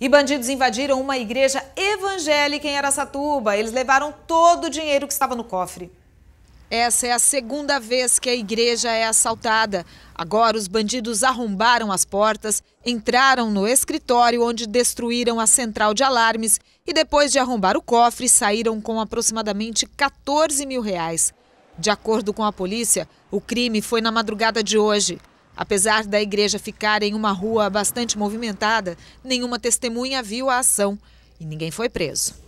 E bandidos invadiram uma igreja evangélica em Aracatuba. Eles levaram todo o dinheiro que estava no cofre. Essa é a segunda vez que a igreja é assaltada. Agora, os bandidos arrombaram as portas, entraram no escritório onde destruíram a central de alarmes e, depois de arrombar o cofre, saíram com aproximadamente 14 mil reais. De acordo com a polícia, o crime foi na madrugada de hoje. Apesar da igreja ficar em uma rua bastante movimentada, nenhuma testemunha viu a ação e ninguém foi preso.